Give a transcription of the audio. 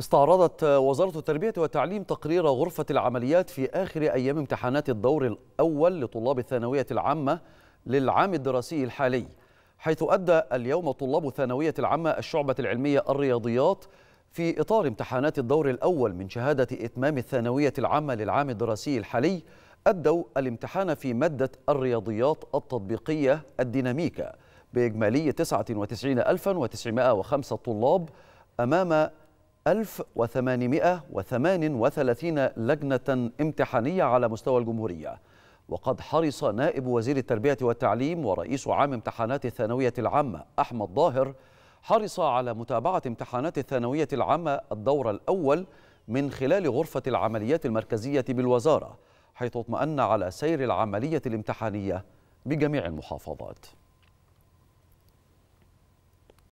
استعرضت وزارة التربية والتعليم تقرير غرفة العمليات في آخر أيام امتحانات الدور الأول لطلاب الثانوية العامة للعام الدراسي الحالي حيث أدى اليوم طلاب الثانوية العامة الشعبة العلمية الرياضيات في إطار امتحانات الدور الأول من شهادة إتمام الثانوية العامة للعام الدراسي الحالي أدوا الامتحان في مادة الرياضيات التطبيقية الديناميكا بإجمالي 99905 طلاب أمام 1838 لجنة امتحانية على مستوى الجمهورية وقد حرص نائب وزير التربية والتعليم ورئيس عام امتحانات الثانوية العامة أحمد ظاهر حرص على متابعة امتحانات الثانوية العامة الدور الأول من خلال غرفة العمليات المركزية بالوزارة حيث اطمأن على سير العملية الامتحانية بجميع المحافظات